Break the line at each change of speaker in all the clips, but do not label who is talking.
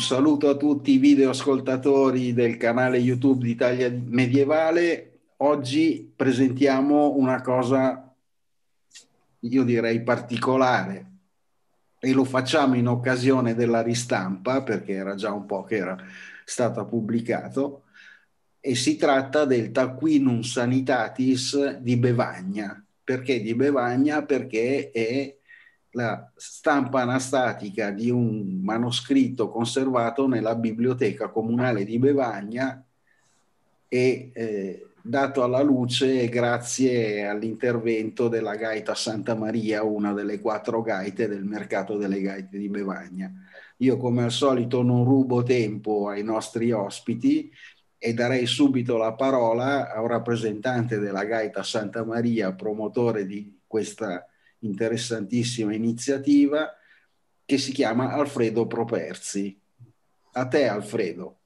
saluto a tutti i videoascoltatori del canale YouTube di Italia Medievale. Oggi presentiamo una cosa, io direi, particolare e lo facciamo in occasione della ristampa perché era già un po' che era stato pubblicato e si tratta del Taquinum Sanitatis di Bevagna. Perché di Bevagna? Perché è la stampa anastatica di un manoscritto conservato nella biblioteca comunale di Bevagna e eh, dato alla luce grazie all'intervento della gaita Santa Maria, una delle quattro gaite del mercato delle gaite di Bevagna. Io come al solito non rubo tempo ai nostri ospiti e darei subito la parola a un rappresentante della gaita Santa Maria, promotore di questa interessantissima iniziativa che si chiama Alfredo Properzi. A te Alfredo.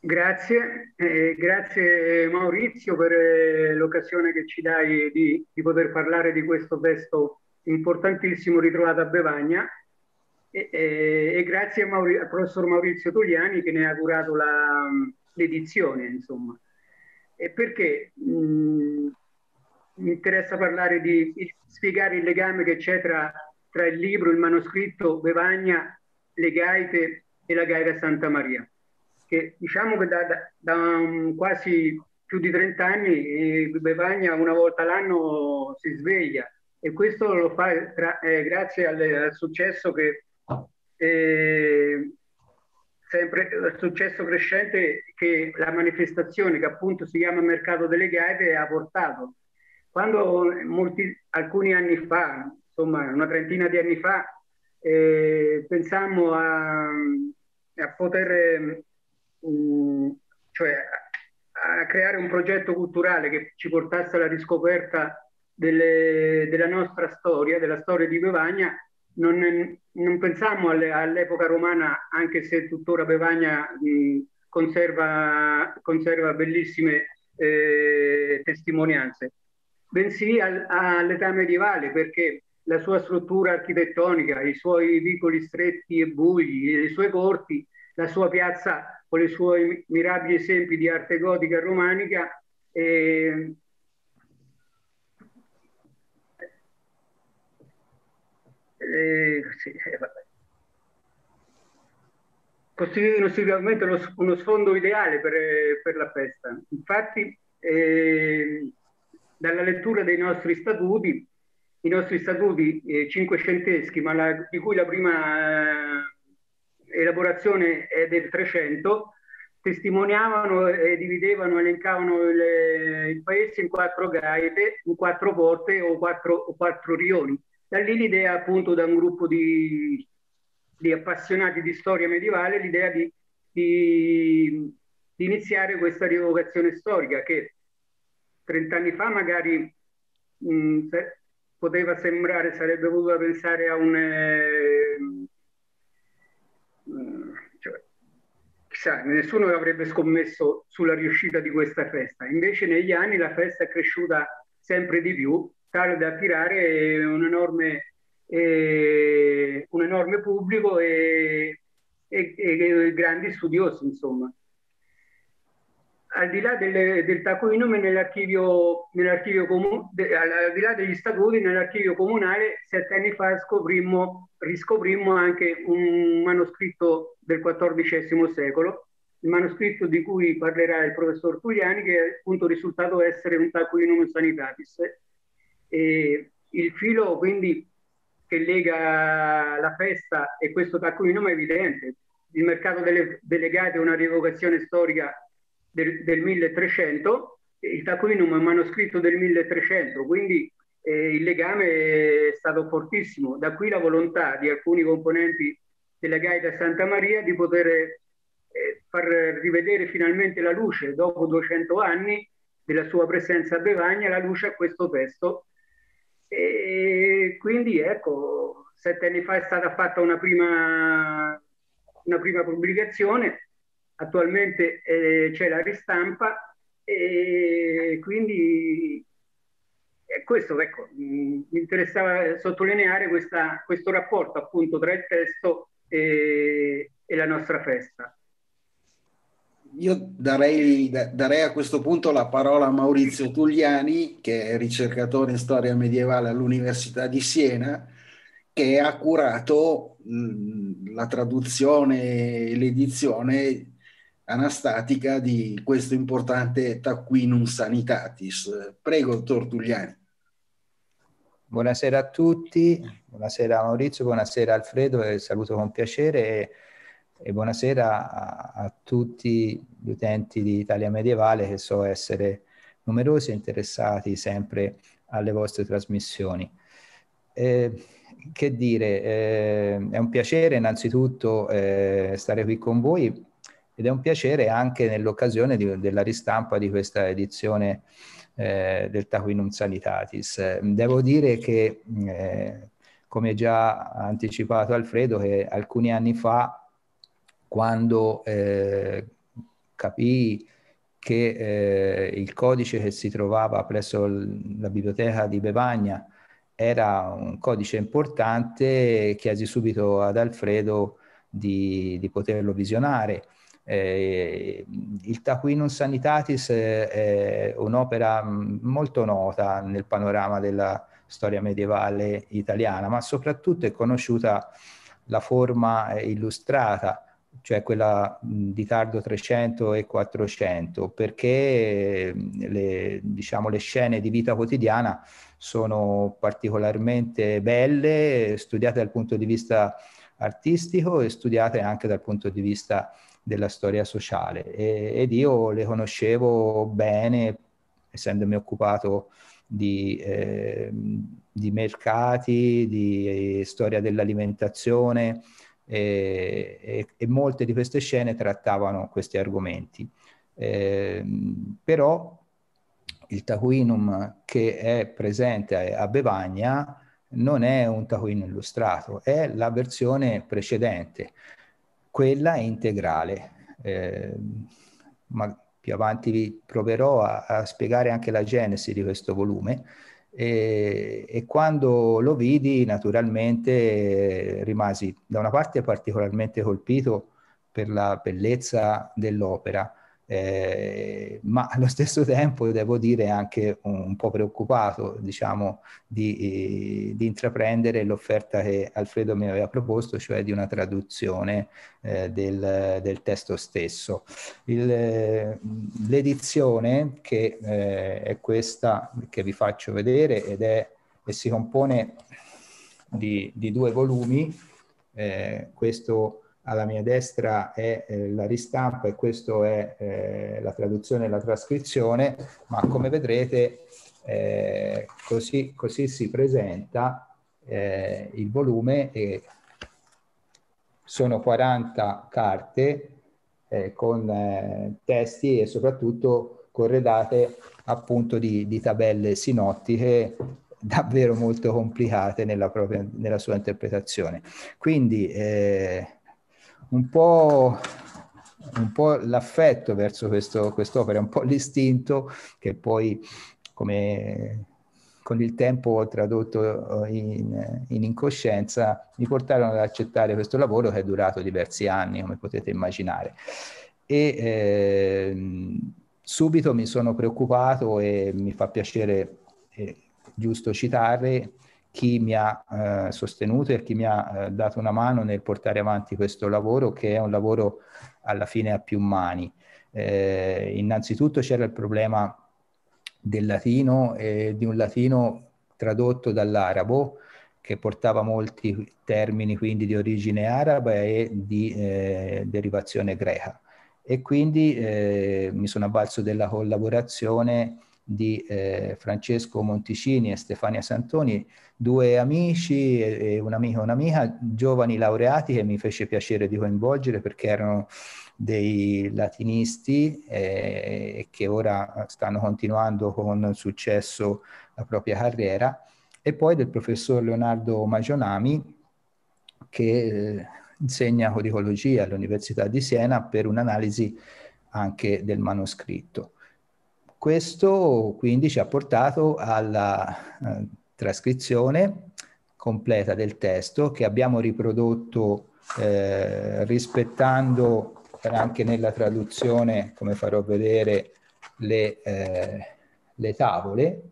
Grazie, eh, grazie eh, Maurizio per eh, l'occasione che ci dai di, di, poter parlare di questo testo importantissimo ritrovato a Bevagna e, e, eh, e grazie a Mauri professor Maurizio Togliani che ne ha curato l'edizione. Insomma. E perché mh, mm, mi interessa parlare di, spiegare il legame che c'è tra, tra, il libro, il manoscritto, Bevagna, le gaite e la gaita Santa Maria, che diciamo che da, da, da quasi più di 30 anni eh, Bevagna una volta l'anno si sveglia e questo lo fa tra, eh, grazie al, al, successo che eh, sempre il successo crescente che la manifestazione che appunto si chiama Mercato delle Gaite ha portato quando molti, alcuni anni fa, insomma una trentina di anni fa, eh, pensammo a, a poter um, cioè, a creare un progetto culturale che ci portasse alla riscoperta delle, della nostra storia, della storia di Bevagna, non, non pensammo all'epoca romana, anche se tuttora Bevagna mh, mm, conserva, conserva, bellissime eh, testimonianze bensì al, all'età medievale, perché la sua struttura architettonica, i suoi vicoli stretti e bugli, i suoi corti, la sua piazza con i suoi mirabili esempi di arte gotica romanica, eh, eh, sì, eh, costituivano sicuramente uno, uno, sfondo ideale per, per la festa. Infatti, eh, dalla lettura dei nostri statuti, i nostri statuti eh, cinquecenteschi, ma la, di cui la prima eh, elaborazione è del Trecento, testimoniavano e dividevano, elencavano il, il paese in quattro gaite, in quattro porte o quattro, o quattro rioni. Da lì l'idea appunto da un gruppo di, di appassionati di storia medievale, l'idea di, di, di iniziare questa rievocazione storica che trent'anni fa magari mh, mm, se, poteva sembrare, sarebbe voluto pensare a un... Eh, mm, cioè, chissà, nessuno avrebbe scommesso sulla riuscita di questa festa. Invece negli anni la festa è cresciuta sempre di più, tale da attirare un enorme, eh, un enorme pubblico e, e, e grandi studiosi, insomma al di là delle, del tacoinome nell'archivio, nell'archivio comune, al di là degli statuti nell'archivio comunale, sette anni fa scoprimmo, riscoprimmo anche un manoscritto del XIV secolo, il manoscritto di cui parlerà il professor Pugliani, che è appunto risultato essere un tacoinome sanitatis. E il filo quindi che lega la festa e questo tacoinome è evidente. Il mercato delle, delegate è una rievocazione storica del, del 1300, eh, il Tacuinum è un manoscritto del 1300, quindi eh, il legame è stato fortissimo. Da qui la volontà di alcuni componenti della Gaita Santa Maria di poter eh, far rivedere finalmente la luce, dopo 200 anni della sua presenza a Bevagna, la luce a questo testo. E quindi ecco, sette anni fa è stata fatta una prima, una prima pubblicazione attualmente eh, c'è la ristampa e quindi eh, questo ecco, mm, mi interessava sottolineare questa, questo rapporto appunto tra il testo e, e la nostra festa.
Io darei, darei, a questo punto la parola a Maurizio Tugliani, che è ricercatore in storia medievale all'Università di Siena, che ha curato mh, mm, la traduzione e l'edizione anastatica di questo importante Tacquinum Sanitatis. Prego, Tortugliani.
Buonasera a tutti, buonasera Maurizio, buonasera Alfredo, e eh, saluto con piacere e, e buonasera a, a, tutti gli utenti di Italia Medievale che so essere numerosi e interessati sempre alle vostre trasmissioni. Eh, che dire, eh, è un piacere innanzitutto eh, stare qui con voi ed è un piacere anche nell'occasione di, della ristampa di questa edizione eh, del Taquinum Sanitatis. Devo dire che, eh, come già anticipato Alfredo, che alcuni anni fa, quando eh, capii che eh, il codice che si trovava presso la biblioteca di Bevagna era un codice importante, chiesi subito ad Alfredo di, di poterlo visionare eh, il Taquinum Sanitatis eh, è un'opera mm, molto nota nel panorama della storia medievale italiana, ma soprattutto è conosciuta la forma eh, illustrata, cioè quella mm, di tardo 300 e 400, perché mm, le, diciamo, le scene di vita quotidiana sono particolarmente belle, studiate dal punto di vista artistico e studiate anche dal punto di vista della storia sociale e, ed io le conoscevo bene, essendomi occupato di, eh, di mercati, di eh, storia dell'alimentazione e, e, e, molte di queste scene trattavano questi argomenti. Eh, però il Taquinum che è presente a Bevagna non è un Taquinum illustrato, è la versione precedente quella è integrale. Eh, ma più avanti vi proverò a, a, spiegare anche la genesi di questo volume. E, e, quando lo vidi, naturalmente eh, rimasi da una parte particolarmente colpito per la bellezza dell'opera, eh, ma allo stesso tempo devo dire anche un, un po' preoccupato diciamo, di, eh, di intraprendere l'offerta che Alfredo mi aveva proposto, cioè di una traduzione eh, del, del, testo stesso. Il, eh, l'edizione che eh, è questa che vi faccio vedere ed è, e si compone di, di due volumi, eh, questo alla mia destra è eh, la ristampa e questa è eh, la traduzione e la trascrizione, ma come vedrete eh, così, così, si presenta eh, il volume e sono 40 carte eh, con eh, testi e soprattutto corredate appunto di, di tabelle sinottiche davvero molto complicate nella, propria, nella sua interpretazione. Quindi eh, un po', un po l'affetto verso questo, quest'opera, un po' l'istinto che poi come con il tempo ho tradotto eh, in, in, incoscienza, mi portarono ad accettare questo lavoro che è durato diversi anni, come potete immaginare. E eh, subito mi sono preoccupato e mi fa piacere eh, giusto citarli chi mi ha eh, sostenuto e chi mi ha eh, dato una mano nel portare avanti questo lavoro che è un lavoro alla fine a più mani. Eh, innanzitutto c'era il problema del latino e di un latino tradotto dall'arabo che portava molti termini quindi di origine araba e di eh, derivazione greca. E quindi eh, mi sono avvalso della collaborazione di eh, Francesco Monticini e Stefania Santoni, due amici e, e un amico e un'amica, giovani laureati che mi fece piacere di coinvolgere perché erano dei latinisti eh, che ora stanno continuando con successo la propria carriera, e poi del professor Leonardo Magionami che eh, insegna codicologia all'Università di Siena per un'analisi anche del manoscritto. Questo quindi ci ha portato alla eh, trascrizione completa del testo che abbiamo riprodotto eh, rispettando anche nella traduzione, come farò vedere, le, eh, le tavole,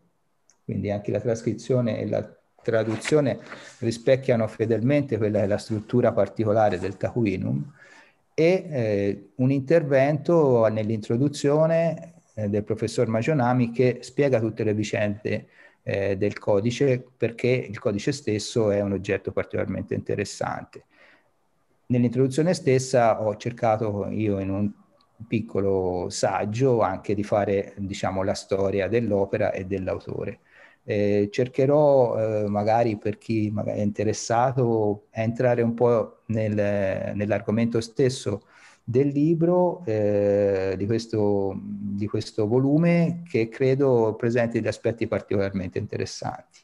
quindi anche la trascrizione e la traduzione rispecchiano fedelmente quella che è la struttura particolare del Taquinum e eh, un intervento nell'introduzione eh, del professor Magionami che spiega tutte le vicende eh, del codice perché il codice stesso è un oggetto particolarmente interessante. Nell'introduzione stessa ho cercato io in un piccolo saggio anche di fare diciamo, la storia dell'opera e dell'autore. Eh, cercherò eh, magari per chi magari è interessato a entrare un po' nel, nell'argomento stesso del libro, eh, di, questo, di, questo, volume, che credo presenti degli aspetti particolarmente interessanti.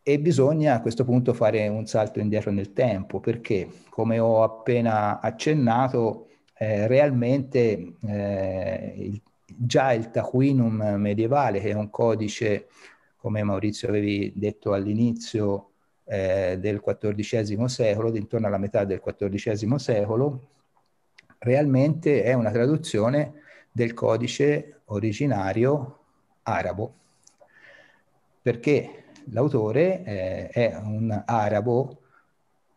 E bisogna a questo punto fare un salto indietro nel tempo, perché, come ho appena accennato, eh, realmente eh, il, già il Taquinum medievale, che è un codice, come Maurizio avevi detto all'inizio, eh, del XIV secolo, intorno alla metà del XIV secolo, realmente è una traduzione del codice originario arabo, perché l'autore eh, è un arabo,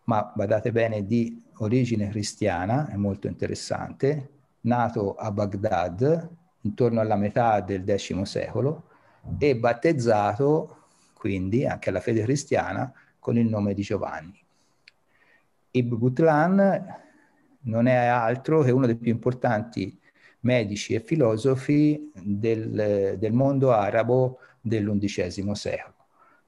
ma badate bene, di origine cristiana, è molto interessante, nato a Baghdad intorno alla metà del X secolo e battezzato, quindi anche alla fede cristiana, con il nome di Giovanni. Ibn Gutlan non è altro che uno dei più importanti medici e filosofi del, del mondo arabo dell'undicesimo secolo.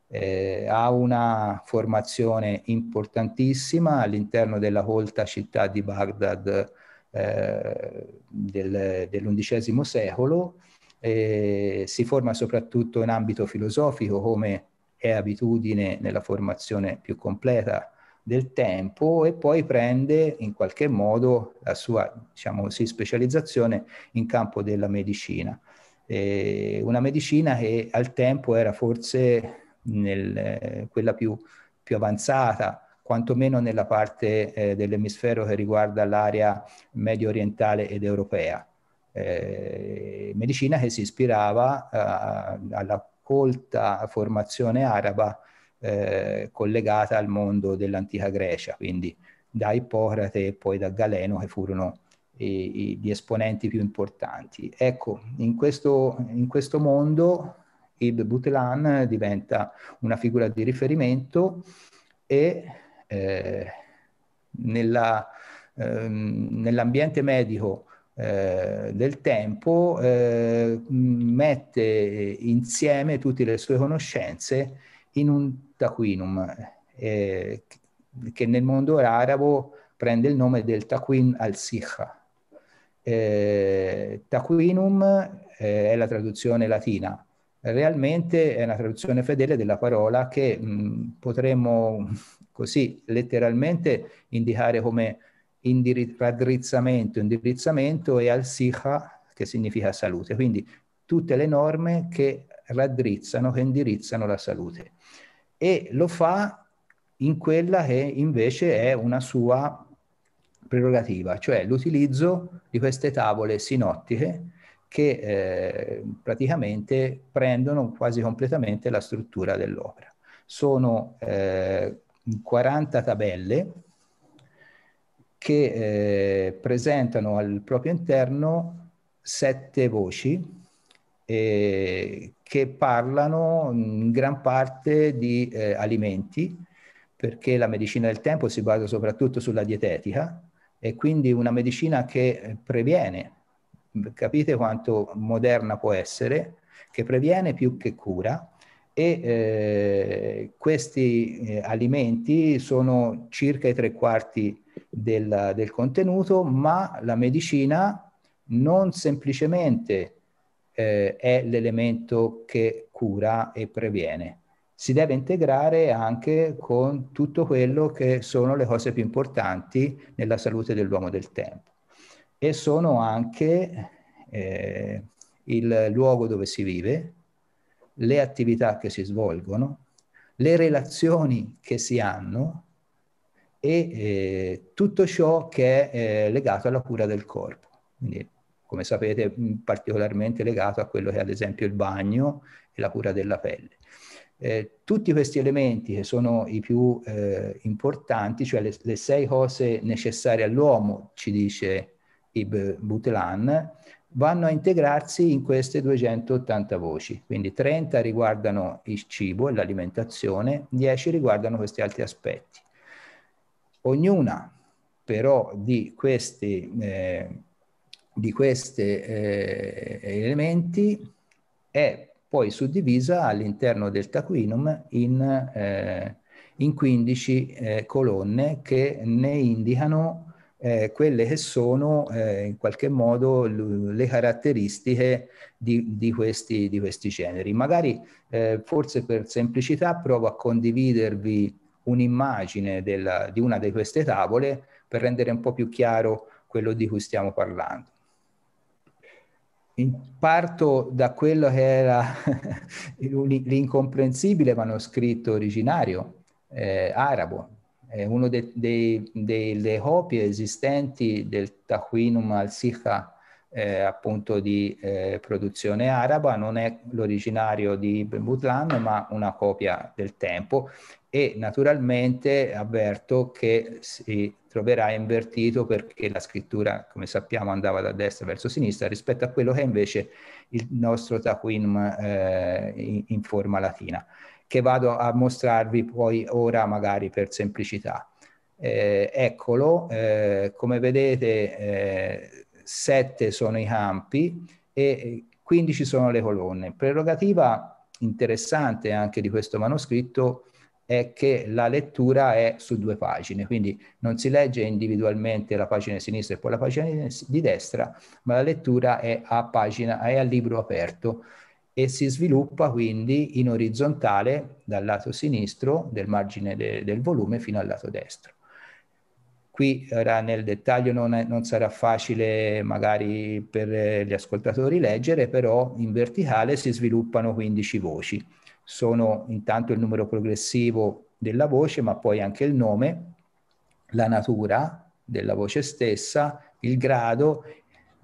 Eh, ha una formazione importantissima all'interno della colta città di Baghdad eh, del, dell'undicesimo secolo, eh, si forma soprattutto in ambito filosofico come è abitudine nella formazione più completa del tempo e poi prende in qualche modo la sua diciamo così, specializzazione in campo della medicina. Eh, una medicina che al tempo era forse nel, eh, quella più, più, avanzata, quantomeno nella parte eh, dell'emisfero che riguarda l'area medio orientale ed europea. Eh, medicina che si ispirava eh, alla colta formazione araba eh, collegata al mondo dell'antica Grecia, quindi da Ippocrate e poi da Galeno che furono i, i, gli esponenti più importanti. Ecco, in questo, in questo mondo Ibn Butlan diventa una figura di riferimento e eh, ehm, nell'ambiente ehm, nell medico eh, del tempo, eh, mette insieme tutte le sue conoscenze in un taquinum eh, che nel mondo arabo prende il nome del taqwin al-sikha. Eh, taqwinum eh, è la traduzione latina, realmente è una traduzione fedele della parola che mh, mm, potremmo così letteralmente indicare come indirizz- raddrizzamento, indirizzamento e al-siha, che significa salute. Quindi tutte le norme che raddrizzano, che indirizzano la salute. E lo fa in quella che invece è una sua prerogativa, cioè l'utilizzo di queste tavole sinottiche che eh, praticamente prendono quasi completamente la struttura dell'opera. Sono eh, 40 tabelle che eh, presentano al proprio interno sette voci eh, che parlano in gran parte di eh, alimenti, perché la medicina del tempo si basa soprattutto sulla dietetica e quindi una medicina che previene, capite quanto moderna può essere, che previene più che cura e eh, questi eh, alimenti sono circa i tre quarti del, del contenuto, ma la medicina non semplicemente eh, è l'elemento che cura e previene. Si deve integrare anche con tutto quello che sono le cose più importanti nella salute dell'uomo del tempo e sono anche eh, il luogo dove si vive, le attività che si svolgono, le relazioni che si hanno, e eh, tutto ciò che è eh, legato alla cura del corpo. Quindi, come sapete, particolarmente legato a quello che è ad esempio il bagno e la cura della pelle. Eh, tutti questi elementi che sono i più eh, importanti, cioè le, le, sei cose necessarie all'uomo, ci dice Ib Butelan, vanno a integrarsi in queste 280 voci. Quindi 30 riguardano il cibo e l'alimentazione, 10 riguardano questi altri aspetti. Ognuna però di questi, eh, di questi eh, elementi è poi suddivisa all'interno del Taquinum in, eh, in 15 eh, colonne che ne indicano eh, quelle che sono eh, in qualche modo le caratteristiche di, di, questi, di questi generi. Magari forse per semplicità provo a condividervi un'immagine del, di una di queste tavole per rendere un po' più chiaro quello di cui stiamo parlando. In parto da quello che era l'incomprensibile manoscritto originario eh, arabo, è una delle copie esistenti del Taqwinum al-Sikha, eh, appunto di eh, produzione araba, non è l'originario di Ibn Butlan, ma una copia del tempo e naturalmente avverto che si troverà invertito perché la scrittura, come sappiamo, andava da destra verso sinistra rispetto a quello che è invece il nostro Taquim eh, in, in forma latina, che vado a mostrarvi poi ora magari per semplicità. Eh, eccolo, eh, come vedete eh, 7 sono i campi e 15 sono le colonne. Prerogativa interessante anche di questo manoscritto è che la lettura è su due pagine, quindi non si legge individualmente la pagina di sinistra e poi la pagina di destra, ma la lettura è a pagina, è a libro aperto e si sviluppa quindi in orizzontale dal lato sinistro del margine de, del volume fino al lato destro. Qui ora nel dettaglio non, è, non sarà facile magari per eh, gli ascoltatori leggere, però in verticale si sviluppano 15 voci sono intanto il numero progressivo della voce, ma poi anche il nome, la natura della voce stessa, il grado,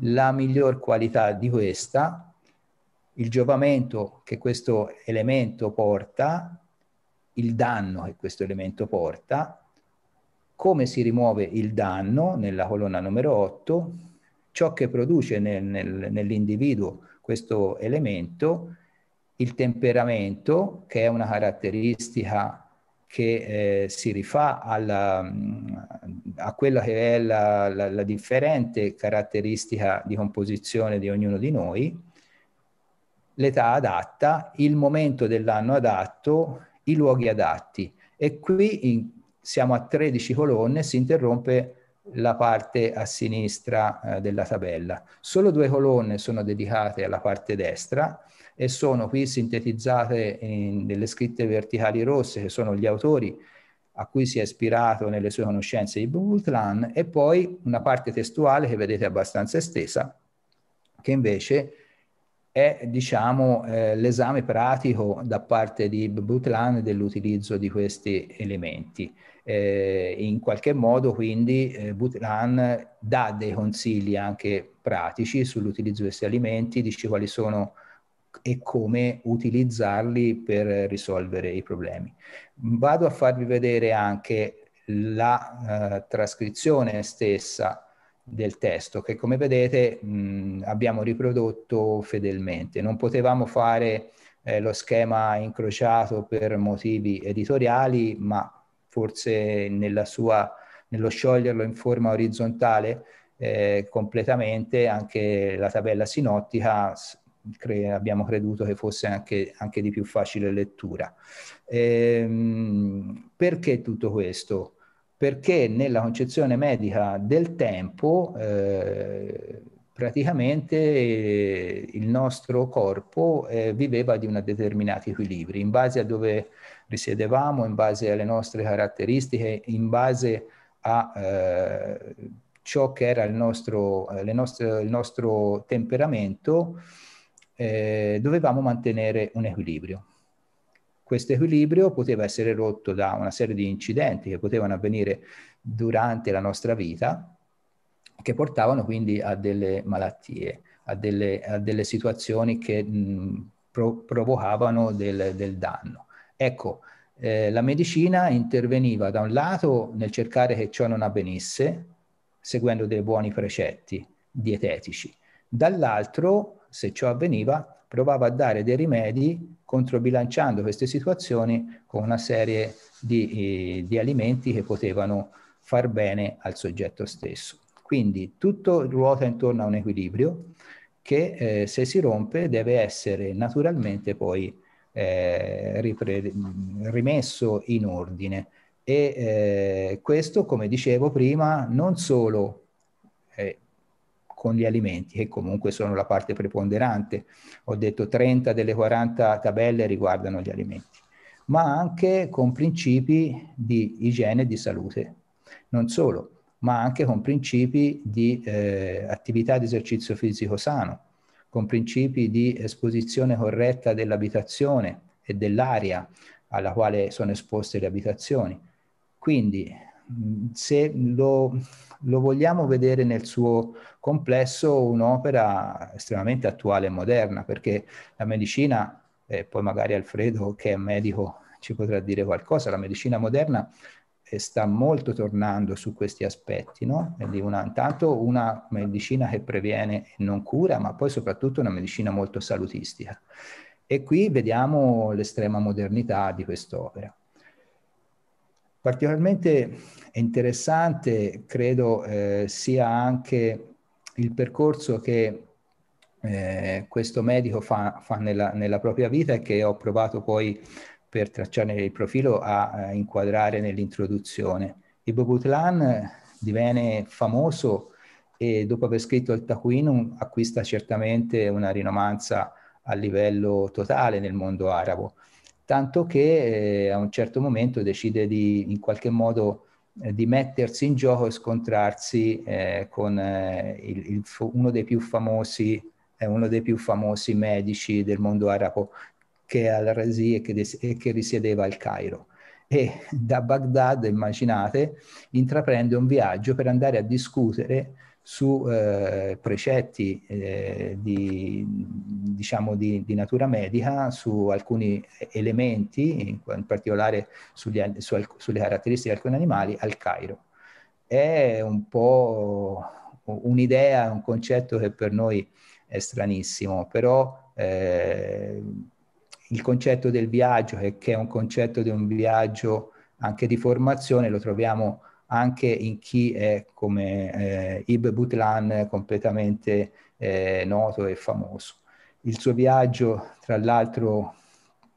la miglior qualità di questa, il giovamento che questo elemento porta, il danno che questo elemento porta, come si rimuove il danno nella colonna numero 8, ciò che produce nel, nel, nell'individuo questo elemento il temperamento, che è una caratteristica che eh, si rifà alla, mm, a quella che è la, la, la, differente caratteristica di composizione di ognuno di noi, l'età adatta, il momento dell'anno adatto, i luoghi adatti. E qui in, siamo a 13 colonne, si interrompe la parte a sinistra eh, della tabella. Solo due colonne sono dedicate alla parte destra, e sono qui sintetizzate in, nelle scritte verticali rosse che sono gli autori a cui si è ispirato nelle sue conoscenze di Bultlan e poi una parte testuale che vedete abbastanza estesa che invece è diciamo, eh, l'esame pratico da parte di Butlan dell'utilizzo di questi elementi. Eh, in qualche modo quindi eh, Butlan dà dei consigli anche pratici sull'utilizzo di questi alimenti, dice quali sono e come utilizzarli per risolvere i problemi. Vado a farvi vedere anche la eh, trascrizione stessa del testo che come vedete mh, abbiamo riprodotto fedelmente. Non potevamo fare eh, lo schema incrociato per motivi editoriali, ma forse sua, nello scioglierlo in forma orizzontale eh, completamente anche la tabella sinottica cre abbiamo creduto che fosse anche, anche di più facile lettura. Ehm, perché tutto questo? Perché nella concezione medica del tempo eh, praticamente eh, il nostro corpo eh, viveva di un determinato equilibrio, in base a dove risiedevamo, in base alle nostre caratteristiche, in base a eh, ciò che era il nostro, eh, nostre, il nostro temperamento, eh, dovevamo mantenere un equilibrio. Questo equilibrio poteva essere rotto da una serie di incidenti che potevano avvenire durante la nostra vita, che portavano quindi a delle malattie, a delle, a delle situazioni che mh, mm, pro- provocavano del, del, danno. Ecco, eh, la medicina interveniva da un lato nel cercare che ciò non avvenisse, seguendo dei buoni precetti dietetici, dall'altro se ciò avveniva, provava a dare dei rimedi controbilanciando queste situazioni con una serie di, eh, di alimenti che potevano far bene al soggetto stesso. Quindi tutto ruota intorno a un equilibrio che eh, se si rompe deve essere naturalmente poi eh, ripre- rimesso in ordine. E eh, questo, come dicevo prima, non solo eh, con gli alimenti, che comunque sono la parte preponderante. Ho detto 30 delle 40 tabelle riguardano gli alimenti, ma anche con principi di igiene e di salute. Non solo, ma anche con principi di eh, attività di esercizio fisico sano, con principi di esposizione corretta dell'abitazione e dell'aria alla quale sono esposte le abitazioni. Quindi se lo lo vogliamo vedere nel suo complesso un'opera estremamente attuale e moderna, perché la medicina, eh, poi magari Alfredo che è medico ci potrà dire qualcosa, la medicina moderna eh, sta molto tornando su questi aspetti, no? Quindi una, intanto una medicina che previene e non cura, ma poi soprattutto una medicina molto salutistica. E qui vediamo l'estrema modernità di quest'opera. Particolarmente interessante credo eh, sia anche il percorso che eh, questo medico fa, fa nella, nella, propria vita e che ho provato poi per tracciare il profilo a, a inquadrare nell'introduzione. Il Bobutlan diviene famoso e dopo aver scritto il Taquinum acquista certamente una rinomanza a livello totale nel mondo arabo tanto che eh, a un certo momento decide di in qualche modo eh, di mettersi in gioco e scontrarsi eh, con eh, il, il, uno, dei famosi, eh, uno dei più famosi medici del mondo arabo che è al-Razi e che, des- e che risiedeva al Cairo e da Baghdad, immaginate, intraprende un viaggio per andare a discutere su eh, precetti eh, di, diciamo di, di, natura medica, su alcuni elementi, in, in particolare sugli, su, sulle caratteristiche di alcuni animali, al Cairo. È un po' un'idea, un concetto che per noi è stranissimo, però eh, il concetto del viaggio, che è un concetto di un viaggio anche di formazione, lo troviamo anche in chi è come eh, Ibn Butlan completamente eh, noto e famoso. Il suo viaggio, tra l'altro,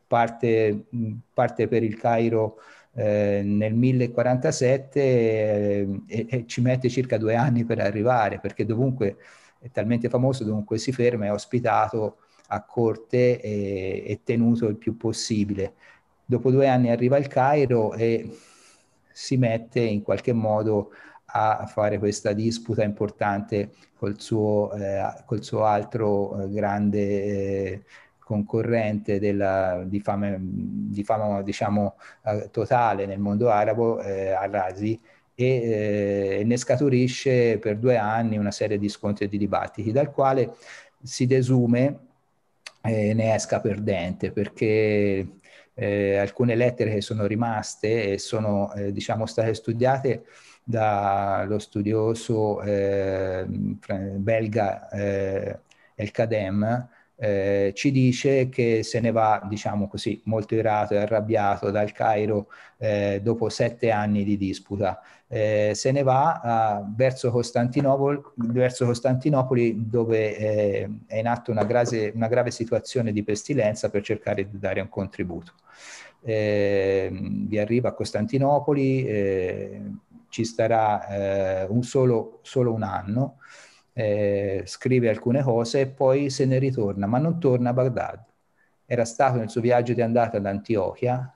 parte, parte, per il Cairo eh, nel 1047 eh, e, e, ci mette circa due anni per arrivare, perché dovunque è talmente famoso, dovunque si ferma, è ospitato a corte e, e tenuto il più possibile. Dopo due anni arriva il Cairo e si mette in qualche modo a fare questa disputa importante col suo, eh, col suo altro eh, grande eh, concorrente della, di, fame, di fama, diciamo, eh, totale nel mondo arabo, eh, Al-Razi, e, e ne scaturisce per due anni una serie di scontri e di dibattiti, dal quale si desume eh, ne esca perdente perché eh, alcune lettere che sono rimaste e sono eh, diciamo state studiate dallo studioso eh, belga eh, El Kadem eh, ci dice che se ne va, diciamo così, molto irato e arrabbiato dal Cairo eh, dopo sette anni di disputa. Eh, se ne va ah, verso, Costantinopoli, verso Costantinopoli dove eh, è in atto una, grave, una grave situazione di pestilenza per cercare di dare un contributo. Ehm, vi arriva a Costantinopoli, eh, ci starà eh, un solo, solo un anno eh, scrive alcune cose e poi se ne ritorna, ma non torna a Baghdad. Era stato nel suo viaggio di andata ad Antiochia,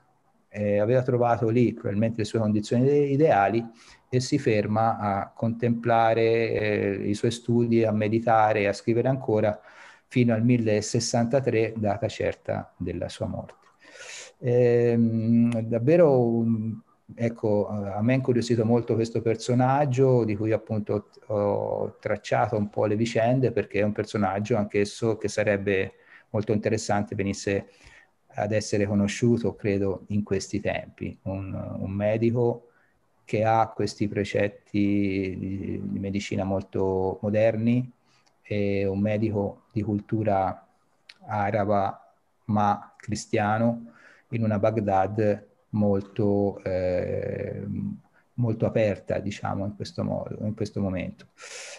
eh, aveva trovato lì probabilmente le sue condizioni ideali e si ferma a contemplare eh, i suoi studi, a meditare e a scrivere ancora fino al 1063, data certa della sua morte. Eh, davvero ecco, a me è incuriosito molto questo personaggio di cui appunto ho tracciato un po' le vicende perché è un personaggio anch'esso che sarebbe molto interessante venisse ad essere conosciuto, credo, in questi tempi. Un, un medico che ha questi precetti di, di medicina molto moderni, un medico di cultura araba ma cristiano in una Baghdad molto, eh, molto aperta, diciamo, in questo modo, in questo momento.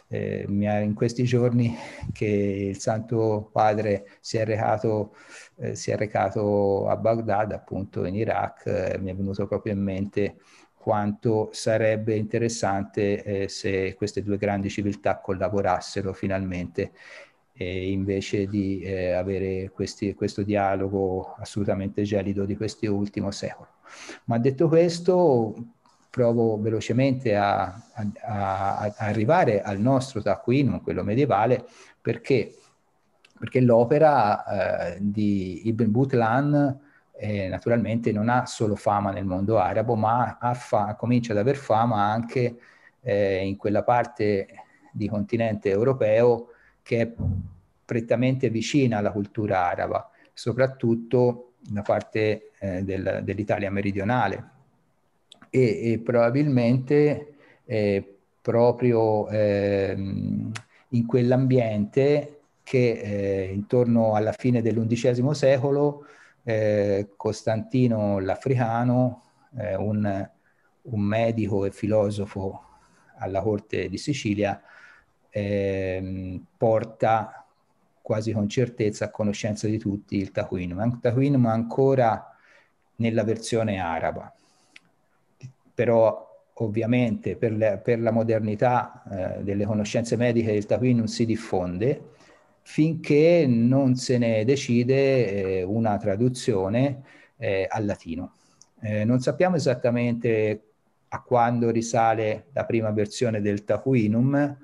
Eh, in questi giorni che il Santo Padre si è recato, eh, si è recato a Baghdad, appunto in Iraq, eh, mi è venuto proprio in mente quanto sarebbe interessante eh, se queste due grandi civiltà collaborassero finalmente invece di eh, avere questi, questo dialogo assolutamente gelido di quest'ultimo secolo. Ma detto questo, provo velocemente a, a, a arrivare al nostro taccuino, quello medievale, perché, perché l'opera eh, di Ibn Butlan eh, naturalmente non ha solo fama nel mondo arabo, ma fa, comincia ad aver fama anche eh, in quella parte di continente europeo che è prettamente vicina alla cultura araba, soprattutto da parte eh, del, dell'Italia meridionale e, e probabilmente eh, proprio eh, in quell'ambiente che eh, intorno alla fine dell'undicesimo secolo eh, Costantino l'Africano, eh, un, un, medico e filosofo alla corte di Sicilia, ehm, porta quasi con certezza a conoscenza di tutti il Tawin, ma un ma ancora nella versione araba. Però ovviamente per, le, per la modernità eh, delle conoscenze mediche il Tawin non si diffonde finché non se ne decide eh, una traduzione eh, al latino. Eh, non sappiamo esattamente a quando risale la prima versione del Tahuinum,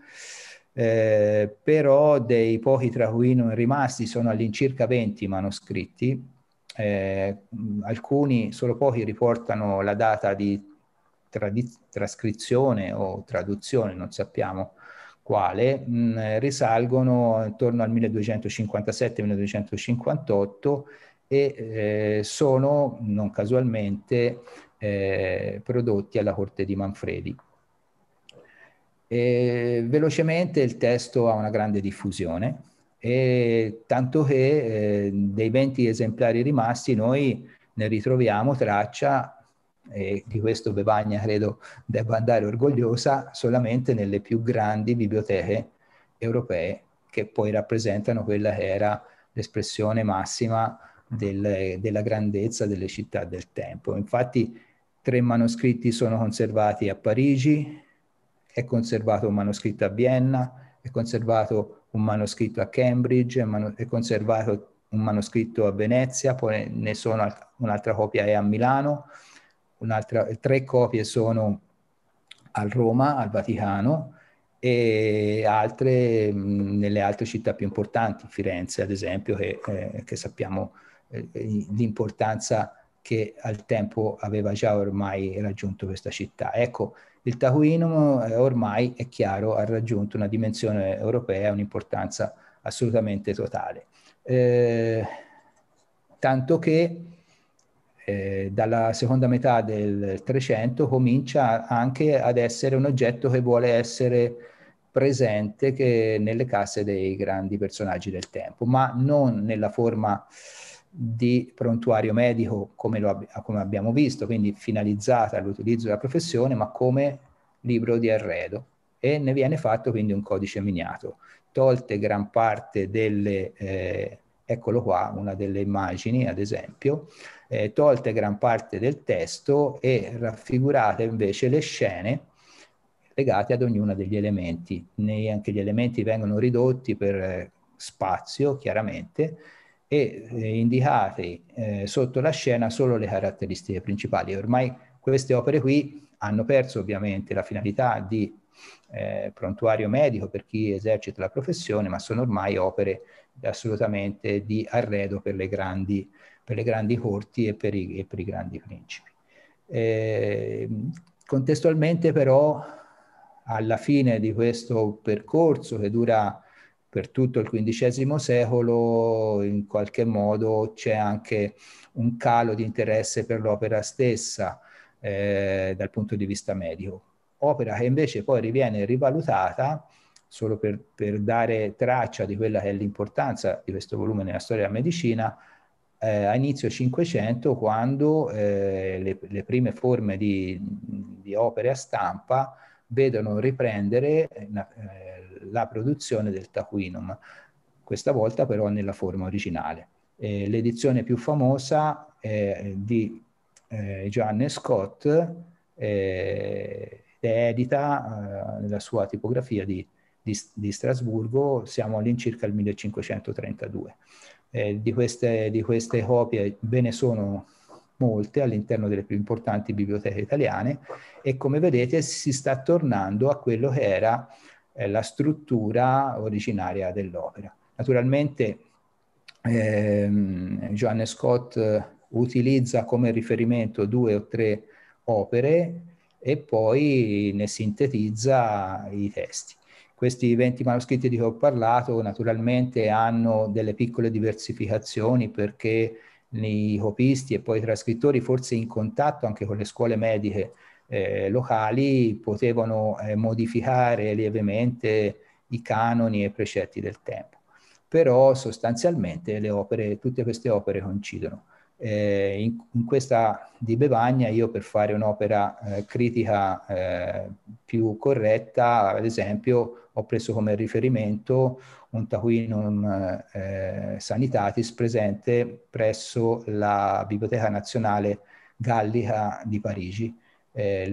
eh, però dei pochi tra cui non rimasti sono all'incirca 20 manoscritti, eh, alcuni, solo pochi riportano la data di trascrizione o traduzione, non sappiamo quale, mh, risalgono intorno al 1257-1258 e eh, sono, non casualmente, eh, prodotti alla corte di Manfredi. E velocemente il testo ha una grande diffusione, e tanto che eh, dei 20 esemplari rimasti noi ne ritroviamo traccia e di questo Bevagna credo debba andare orgogliosa solamente nelle più grandi biblioteche europee che poi rappresentano quella che era l'espressione massima del, della grandezza delle città del tempo. Infatti tre manoscritti sono conservati a Parigi, è conservato un manoscritto a Vienna, è conservato un manoscritto a Cambridge, è, man- è conservato un manoscritto a Venezia, poi ne sono alt- un'altra copia è a Milano, un'altra- tre copie sono a Roma, al Vaticano e altre mh, nelle altre città più importanti, Firenze ad esempio, che, eh, che sappiamo eh, l'importanza che al tempo aveva già ormai raggiunto questa città. Ecco, il Tahuinum eh, ormai è chiaro, ha raggiunto una dimensione europea, un'importanza assolutamente totale. Eh, tanto che eh, dalla seconda metà del Trecento comincia anche ad essere un oggetto che vuole essere presente nelle casse dei grandi personaggi del tempo, ma non nella forma di prontuario medico come, lo, come abbiamo visto, quindi finalizzata all'utilizzo della professione, ma come libro di arredo e ne viene fatto quindi un codice miniato. Tolte gran parte delle, eh, eccolo qua, una delle immagini ad esempio, eh, tolte gran parte del testo e raffigurate invece le scene legate ad ognuno degli elementi. Ne, anche gli elementi vengono ridotti per eh, spazio chiaramente e eh, indicate eh, sotto la scena solo le caratteristiche principali. Ormai queste opere qui hanno perso ovviamente la finalità di eh, prontuario medico per chi esercita la professione, ma sono ormai opere assolutamente di arredo per le grandi, per le grandi corti e per, i, e per, i, grandi principi. Eh, contestualmente però alla fine di questo percorso che dura per tutto il XV secolo in qualche modo c'è anche un calo di interesse per l'opera stessa eh, dal punto di vista medico. Opera che invece poi riviene rivalutata solo per, per dare traccia di quella che è l'importanza di questo volume nella storia della medicina, eh, a inizio Cinquecento quando eh, le, le, prime forme di, di, opere a stampa vedono riprendere eh, la produzione del Taquinum, questa volta però nella forma originale. Eh, l'edizione più famosa eh, di eh, Gianne Scott eh, è edita eh, nella sua tipografia di, di, di Strasburgo, siamo all'incirca il 1532. Di queste, di, queste, copie ve ne sono molte all'interno delle più importanti biblioteche italiane e come vedete si sta tornando a quello che era eh, la struttura originaria dell'opera. Naturalmente ehm, Joanne Scott eh, utilizza come riferimento due o tre opere e poi ne sintetizza i testi. Questi 20 manoscritti di cui ho parlato naturalmente hanno delle piccole diversificazioni perché i copisti e poi i trascrittori, forse in contatto anche con le scuole mediche eh, locali potevano eh, modificare lievemente i canoni e i precetti del tempo. Però sostanzialmente le opere, tutte queste opere coincidono. Eh, in, in, questa di Bevagna io per fare un'opera eh, critica eh, più corretta, ad esempio, ho preso come riferimento un Taquinum eh, Sanitatis presente presso la Biblioteca Nazionale Gallica di Parigi, eh,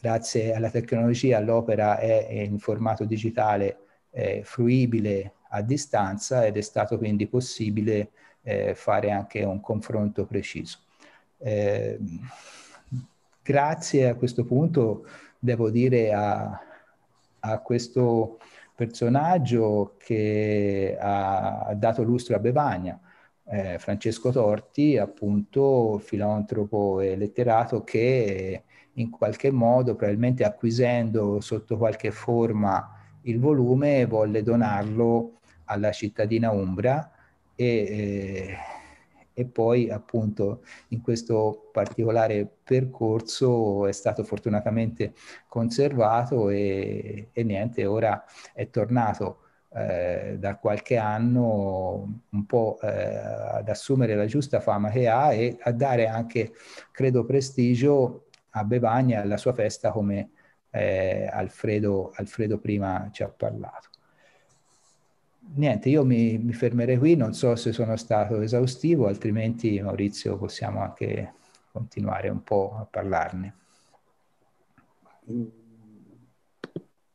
grazie alla tecnologia l'opera è in formato digitale eh, fruibile a distanza ed è stato quindi possibile eh, fare anche un confronto preciso. Eh, grazie a questo punto devo dire a, a questo personaggio che ha dato lustro a Bevagna, eh, Francesco Torti, appunto filantropo e letterato che in qualche modo, probabilmente acquisendo sotto qualche forma il volume, volle donarlo alla cittadina Umbra e, eh, e poi appunto in questo particolare percorso è stato fortunatamente conservato e, e niente, ora è tornato eh, da qualche anno un po' eh, ad assumere la giusta fama che ha e a dare anche, credo, prestigio a Bevagna alla sua festa come eh, Alfredo, Alfredo prima ci ha parlato. Niente, io mi, mi fermerei qui, non so se sono stato esaustivo, altrimenti Maurizio possiamo anche continuare un po' a parlarne.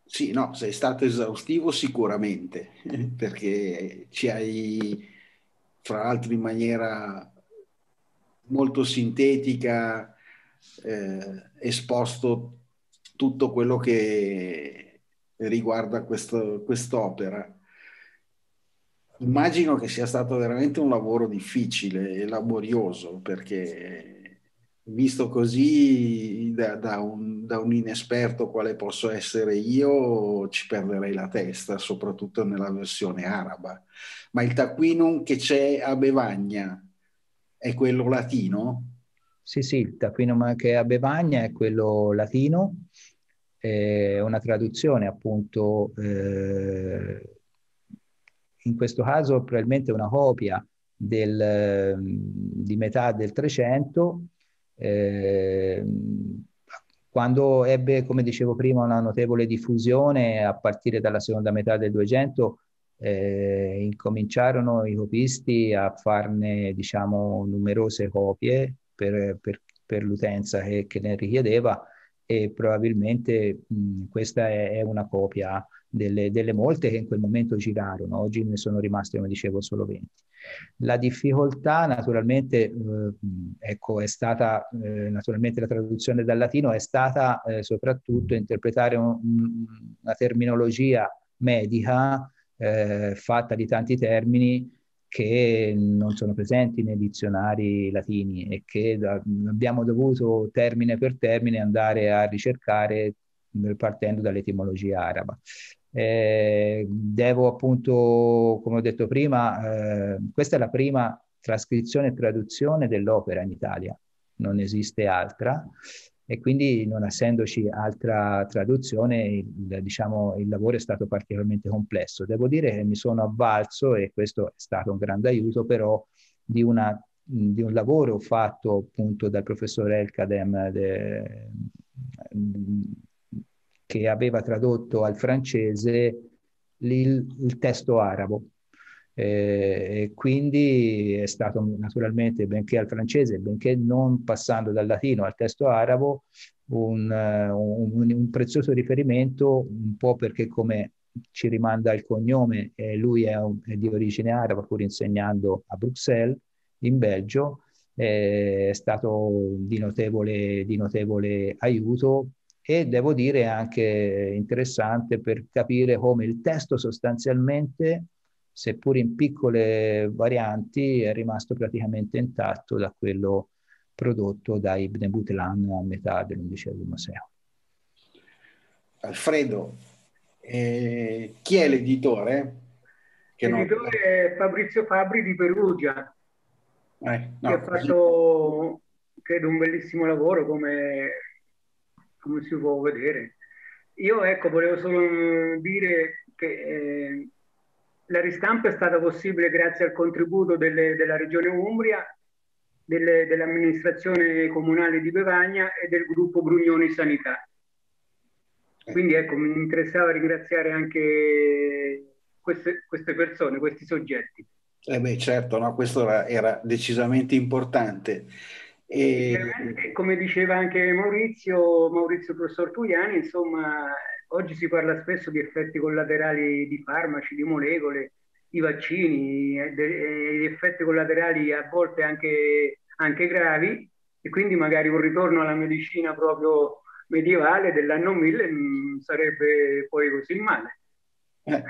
Sì, no, sei stato esaustivo sicuramente, perché ci hai, fra l'altro in maniera molto sintetica, eh, esposto tutto quello che riguarda questo, quest'opera. Immagino che sia stato veramente un lavoro difficile e laborioso perché visto così da, da, un, da un inesperto quale posso essere io ci perderei la testa, soprattutto nella versione araba. Ma il
taquinum che c'è a Bevagna è quello latino? Sì, sì, il Taquinum che è a Bevagna è quello latino, è una traduzione appunto, eh, in questo caso probabilmente una copia del, di metà del 300, eh, quando ebbe, come dicevo prima, una notevole diffusione a partire dalla seconda metà del 200, eh, incominciarono i copisti a farne diciamo, numerose copie per, per, per l'utenza che, che, ne richiedeva e probabilmente mh, questa è, è, una copia delle, delle, molte che in quel momento girarono, oggi ne sono rimaste, come dicevo, solo 20. La difficoltà naturalmente, eh, ecco, è stata, eh, naturalmente la traduzione dal latino è stata eh, soprattutto interpretare un, una terminologia medica eh, fatta di tanti termini che non sono presenti nei dizionari latini e che abbiamo dovuto termine per termine andare a ricercare partendo dall'etimologia araba. Eh, devo appunto, come ho detto prima, eh, questa è la prima trascrizione e traduzione dell'opera in Italia, non esiste altra e quindi non essendoci altra traduzione, il, diciamo, il lavoro è stato particolarmente complesso. Devo dire che mi sono avvalso, e questo è stato un grande aiuto, però di, una, di un lavoro fatto appunto dal professore Elkadem de, che aveva tradotto al francese il, il testo arabo eh, e quindi è stato naturalmente, benché al francese, benché non passando dal latino al testo arabo, un, un, un prezioso riferimento, un po' perché come ci rimanda il cognome, eh, lui è, un, è, di origine araba, pur insegnando a Bruxelles, in Belgio, eh, è stato di notevole, di notevole aiuto e devo dire anche interessante per capire come il testo sostanzialmente seppur in piccole varianti, è rimasto praticamente intatto da quello prodotto da Ibn Butlan a metà dell'undicesimo secolo.
Alfredo, eh, chi è l'editore? Che l'editore
non... è Fabrizio Fabri di Perugia, eh, no, che ha fatto, credo, un bellissimo lavoro come, come si può vedere. Io ecco, volevo solo dire che eh, la ristampa è stata possibile grazie al contributo delle, della Regione Umbria, delle, dell'amministrazione comunale di Bevagna e del gruppo Grugnoni Sanità. Quindi ecco, mi interessava ringraziare anche queste, queste persone, questi soggetti.
Eh beh, certo, no? questo era, era, decisamente importante.
E... Come diceva anche Maurizio, Maurizio Professor Tugliani, insomma, Oggi si parla spesso di effetti collaterali di farmaci, di molecole, di vaccini, eh, di eh, effetti collaterali a volte anche, anche gravi e quindi magari un ritorno alla medicina proprio medievale dell'anno 1000 mm, sarebbe poi così male.
Eh,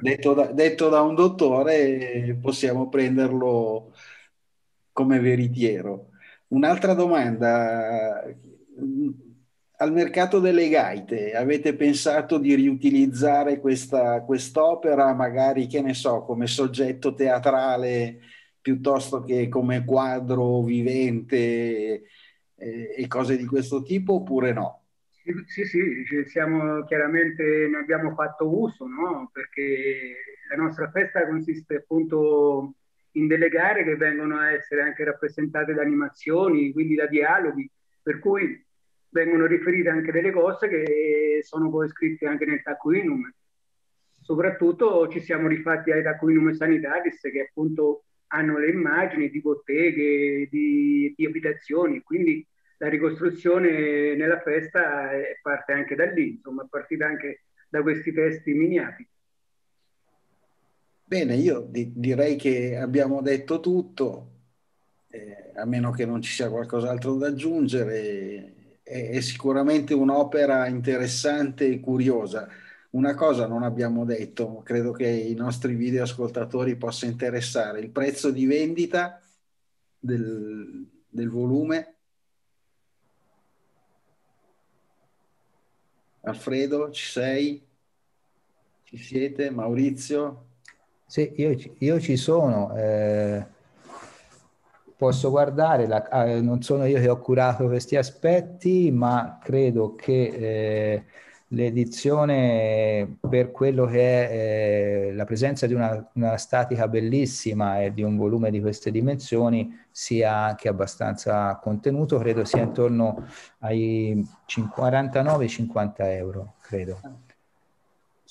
detto, da, detto, da, un dottore possiamo prenderlo come veritiero. Un'altra domanda mm, al mercato delle gaite avete pensato di riutilizzare questa, quest'opera magari, che ne so, come soggetto teatrale piuttosto che come quadro vivente eh, e cose di questo tipo oppure no?
Sì, sì, siamo, chiaramente ne abbiamo fatto uso, no? perché la nostra festa consiste appunto in delle gare che vengono a essere anche rappresentate da animazioni, quindi da dialoghi, per cui vengono riferite anche delle cose che sono poi scritte anche nel Tacuinum. Soprattutto ci siamo rifatti ai Tacuinum Sanitatis che appunto hanno le immagini di botteghe, di, di abitazioni, quindi la ricostruzione nella festa parte anche da lì, insomma, è partita anche da questi testi miniati.
Bene, io di direi che abbiamo detto tutto, eh, a meno che non ci sia qualcos'altro da aggiungere è, è sicuramente un'opera interessante e curiosa. Una cosa non abbiamo detto, credo che i nostri video ascoltatori possa interessare, il prezzo di vendita del, del volume. Alfredo, ci sei? Ci siete? Maurizio?
Sì, io, io ci sono. Eh posso guardare, la, eh, non sono io che ho curato questi aspetti, ma credo che eh, l'edizione per quello che è eh, la presenza di una, una, statica bellissima e di un volume di queste dimensioni sia anche abbastanza contenuto, credo sia intorno ai 49-50 euro, credo. Ah.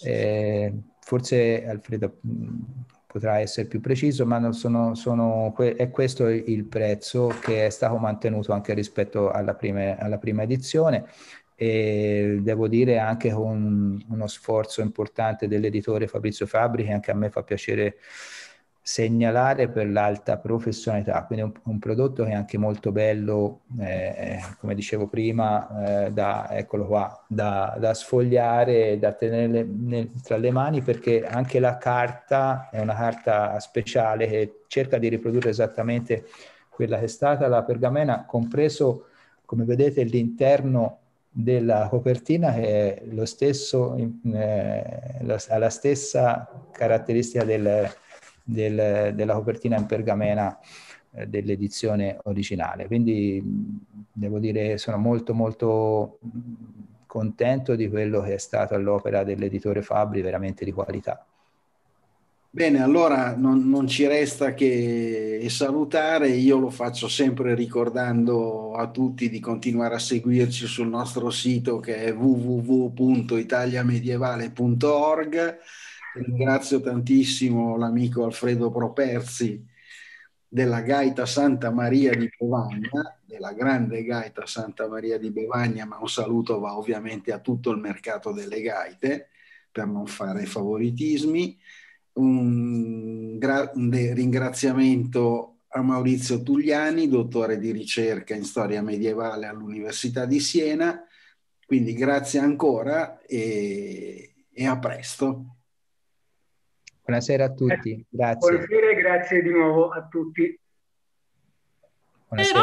Eh, forse Alfredo mm, potrà essere più preciso, ma sono, sono, è questo il prezzo che è stato mantenuto anche rispetto alla prima, alla prima edizione e devo dire anche con uno sforzo importante dell'editore Fabrizio Fabri che anche a me fa piacere segnalare per l'alta professionalità, quindi un, un prodotto che è anche molto bello, eh, come dicevo prima, eh, da, eccolo qua, da, da sfogliare, da tenere nel, tra le mani perché anche la carta è una carta speciale che cerca di riprodurre esattamente quella che è stata la pergamena, compreso, come vedete, l'interno della copertina che è lo stesso, eh, la, ha la stessa caratteristica del del, della copertina in pergamena eh, dell'edizione originale. Quindi devo dire che sono molto molto contento di quello che è stato all'opera dell'editore Fabri, veramente di qualità.
Bene, allora non, non, ci resta che eh, salutare, io lo faccio sempre ricordando a tutti di continuare a seguirci sul nostro sito che è www.italiamedievale.org Ringrazio tantissimo l'amico Alfredo Properzi della Gaita Santa Maria di Bevagna, della grande Gaita Santa Maria di Bevagna, ma un saluto va ovviamente a tutto il mercato delle gaite, per non fare favoritismi. Un grande ringraziamento a Maurizio Tugliani, dottore di ricerca in storia medievale all'Università di Siena. Quindi grazie ancora e, e a presto.
Buonasera a eh, tutti, grazie.
Buonasera grazie di nuovo a tutti. Buonasera.